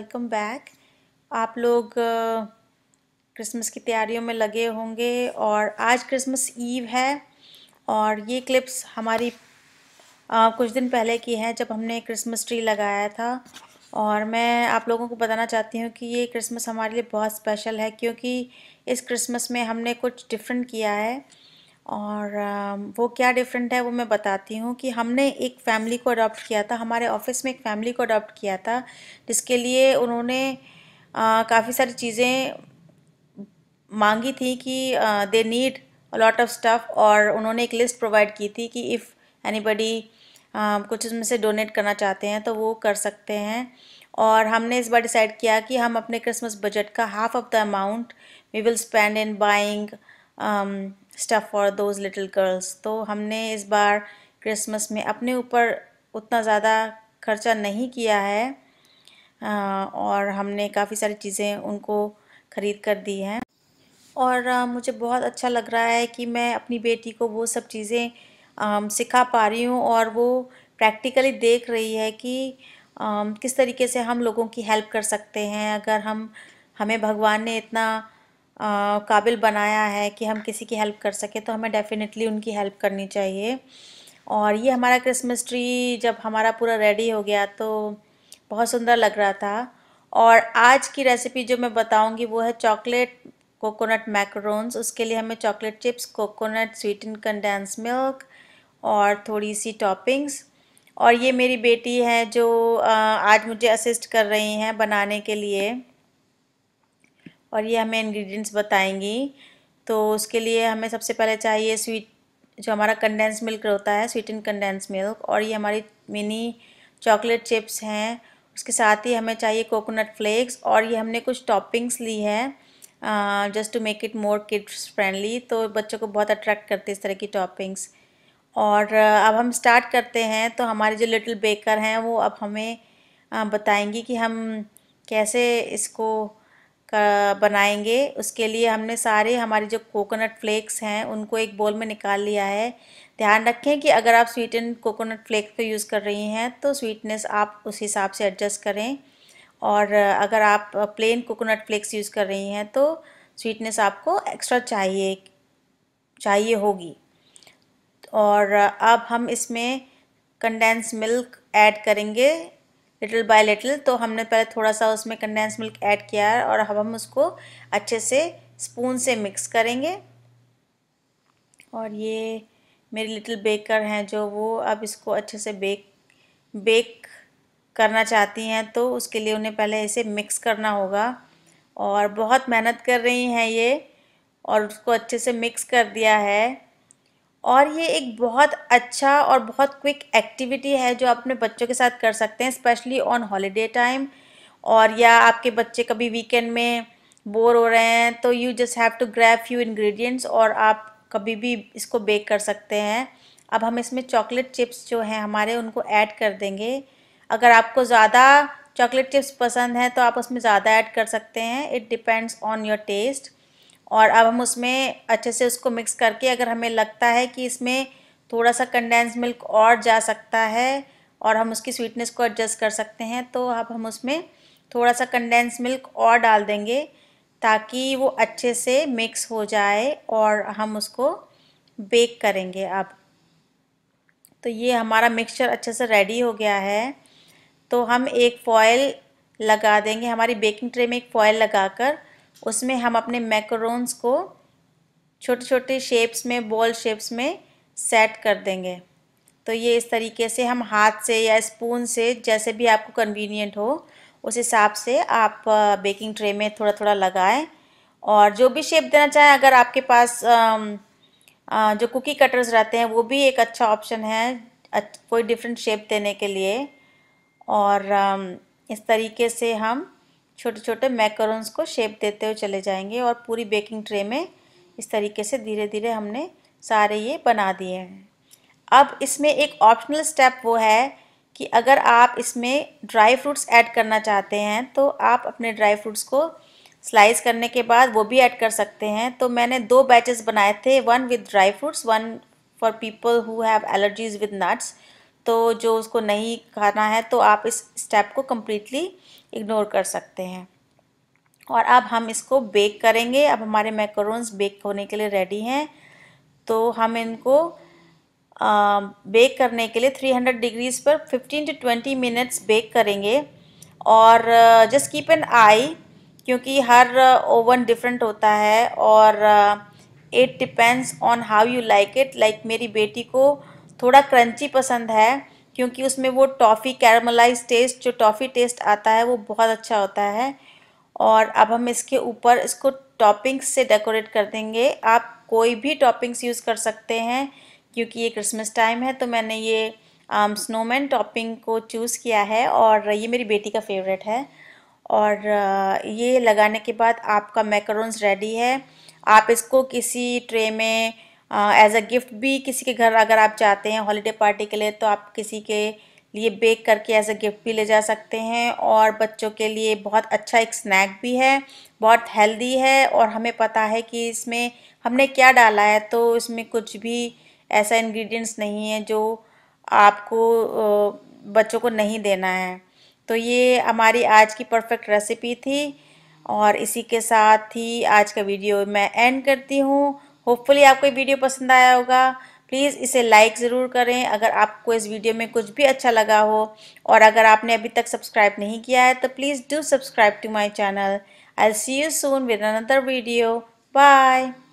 welcome back आप लोग Christmas की तैयारियों में लगे होंगे और आज क्रिसमस ईव है और ये क्लिप्स हमारी आ, कुछ दिन पहले की है जब हमने क्रिसमस ट्री लगाया था और मैं आप लोगों को बताना चाहती हूँ कि ये क्रिसमस हमारे लिए बहुत स्पेशल है क्योंकि इस क्रिसमस में हमने कुछ डिफरेंट किया है और वो क्या डिफरेंट है वो मैं बताती हूँ कि हमने एक फ़ैमिली को अडॉप्ट किया था हमारे ऑफिस में एक फ़ैमिली को अडॉप्ट किया था जिसके लिए उन्होंने काफ़ी सारी चीज़ें मांगी थी कि they need lot of stuff और उन्होंने एक लिस्ट प्रोवाइड की थी कि इफ़ एनीबडी कुछ उसमें से डोनेट करना चाहते हैं तो वो कर सकते हैं और हमने इस बार डिसाइड किया कि हम अपने क्रिसमस बजट का half of the amount we will spend in buying stuff for those little girls तो हमने इस बार क्रिसमस में अपने ऊपर उतना ज़्यादा खर्चा नहीं किया है और हमने काफ़ी सारी चीज़ें उनको ख़रीद कर दी हैं और मुझे बहुत अच्छा लग रहा है कि मैं अपनी बेटी को वो सब चीज़ें सिखा पा रही हूँ और वो प्रैक्टिकली देख रही है कि किस तरीके से हम लोगों की हेल्प कर सकते हैं अगर हम हमें भगवान ने इतना काबिल बनाया है कि हम किसी की हेल्प कर सकें तो हमें डेफ़िनेटली उनकी हेल्प करनी चाहिए और ये हमारा क्रिसमस ट्री जब हमारा पूरा रेडी हो गया तो बहुत सुंदर लग रहा था और आज की रेसिपी जो मैं बताऊंगी वो है चॉकलेट कोकोनट मैक्रोन्स उसके लिए हमें chocolate chips coconut sweeten condense milk और थोड़ी सी टॉपिंग्स और ये मेरी बेटी है जो आज मुझे असिस्ट कर रही हैं बनाने के लिए और ये हमें इंग्रेडिएंट्स बताएंगी तो उसके लिए हमें सबसे पहले चाहिए स्वीट जो हमारा कंडेंस मिल्क होता है स्वीट एंड कंडेंस मिल्क और ये हमारी मिनी चॉकलेट चिप्स हैं उसके साथ ही हमें चाहिए कोकोनट फ्लेक्स और ये हमने कुछ टॉपिंग्स ली है just to make it more kids friendly तो बच्चों को बहुत अट्रैक्ट करते इस तरह की टॉपिंग्स और अब हम स्टार्ट करते हैं तो हमारे जो लिटिल बेकर हैं वो अब हमें बताएंगी कि हम कैसे इसको का बनाएंगे उसके लिए हमने सारे हमारे जो कोकोनट फ्लेक्स हैं उनको एक बोल में निकाल लिया है ध्यान रखें कि अगर आप स्वीट एंड कोकोनट फ्लेक्स को यूज़ कर रही हैं तो स्वीटनेस आप उस हिसाब से एडजस्ट करें और अगर आप प्लेन कोकोनट फ्लेक्स यूज़ कर रही हैं तो स्वीटनेस आपको एक्स्ट्रा चाहिए चाहिए होगी और अब हम इसमें कंडेंस मिल्क ऐड करेंगे लिटिल बाय लिटिल तो हमने पहले थोड़ा सा उसमें कंडेंस मिल्क ऐड किया है और अब हम उसको अच्छे से स्पून से मिक्स करेंगे और ये मेरे लिटिल बेकर हैं जो वो अब इसको अच्छे से बेक बेक करना चाहती हैं तो उसके लिए उन्हें पहले इसे मिक्स करना होगा और बहुत मेहनत कर रही हैं ये और उसको अच्छे से मिक्स कर दिया है और ये एक बहुत अच्छा और बहुत क्विक एक्टिविटी है जो अपने बच्चों के साथ कर सकते हैं स्पेशली ऑन हॉलीडे टाइम और या आपके बच्चे कभी वीकेंड में बोर हो रहे हैं तो you just have to grab few ingredients और आप कभी भी इसको बेक कर सकते हैं अब हम इसमें चॉकलेट चिप्स जो हैं हमारे उनको ऐड कर देंगे अगर आपको ज़्यादा चॉकलेट चिप्स पसंद हैं तो आप उसमें ज़्यादा ऐड कर सकते हैं it depends on your taste और अब हम उसमें अच्छे से उसको मिक्स करके अगर हमें लगता है कि इसमें थोड़ा सा कंडेंस मिल्क और जा सकता है और हम उसकी स्वीटनेस को एडजस्ट कर सकते हैं तो अब हम उसमें थोड़ा सा कंडेंस मिल्क और डाल देंगे ताकि वो अच्छे से मिक्स हो जाए और हम उसको बेक करेंगे अब तो ये हमारा मिक्सचर अच्छे से रेडी हो गया है तो हम एक फॉयल लगा देंगे हमारी बेकिंग ट्रे में एक फॉयल लगाकर उसमें हम अपने मैक्रोन्स को छोटे छोटे शेप्स में बॉल शेप्स में सेट कर देंगे तो ये इस तरीके से हम हाथ से या स्पून से जैसे भी आपको कन्वीनियंट हो उस हिसाब से आप बेकिंग ट्रे में थोड़ा थोड़ा लगाएं और जो भी शेप देना चाहें अगर आपके पास जो कुकी कटर्स रहते हैं वो भी एक अच्छा ऑप्शन है कोई डिफरेंट शेप देने के लिए और इस तरीके से हम छोटे छोटे मैकरोन्स को शेप देते हुए चले जाएंगे और पूरी बेकिंग ट्रे में इस तरीके से धीरे धीरे हमने सारे ये बना दिए हैं अब इसमें एक ऑप्शनल स्टेप वो है कि अगर आप इसमें ड्राई फ्रूट्स ऐड करना चाहते हैं तो आप अपने ड्राई फ्रूट्स को स्लाइस करने के बाद वो भी ऐड कर सकते हैं तो मैंने दो बैचेस बनाए थे one with dry fruits one for people who have allergies with nuts तो जो उसको नहीं खाना है तो आप इस स्टेप को कम्प्लीटली इग्नोर कर सकते हैं और अब हम इसको बेक करेंगे अब हमारे मैकरोन्स बेक होने के लिए रेडी हैं तो हम इनको आ, बेक करने के लिए 300 डिग्रीज़ पर 15 टू 20 मिनट्स बेक करेंगे और जस्ट कीप एन आई क्योंकि हर ओवन डिफरेंट होता है और it depends on how you like it like मेरी बेटी को थोड़ा क्रंची पसंद है क्योंकि उसमें वो टॉफ़ी कैरमलाइज टेस्ट जो टॉफ़ी टेस्ट आता है वो बहुत अच्छा होता है और अब हम इसके ऊपर इसको टॉपिंग्स से डेकोरेट कर देंगे आप कोई भी टॉपिंग्स यूज़ कर सकते हैं क्योंकि ये क्रिसमस टाइम है तो मैंने ये स्नोमैन um, टॉपिंग को चूज़ किया है और ये मेरी बेटी का फेवरेट है और uh, ये लगाने के बाद आपका मैकरोन्स रेडी है आप इसको किसी ट्रे में एज अ गिफ्ट भी किसी के घर अगर आप जाते हैं हॉलीडे पार्टी के लिए तो आप किसी के लिए बेक करके एज अ गिफ्ट भी ले जा सकते हैं और बच्चों के लिए बहुत अच्छा एक स्नैक भी है बहुत हेल्दी है और हमें पता है कि इसमें हमने क्या डाला है तो इसमें कुछ भी ऐसा इंग्रेडिएंट्स नहीं है जो आपको बच्चों को नहीं देना है तो ये हमारी आज की परफेक्ट रेसिपी थी और इसी के साथ ही आज का वीडियो मैं एंड करती हूँ होपफुली आपको ये वीडियो पसंद आया होगा प्लीज़ इसे लाइक ज़रूर करें अगर आपको इस वीडियो में कुछ भी अच्छा लगा हो और अगर आपने अभी तक सब्सक्राइब नहीं किया है तो please do subscribe to my channel I see you soon with another video bye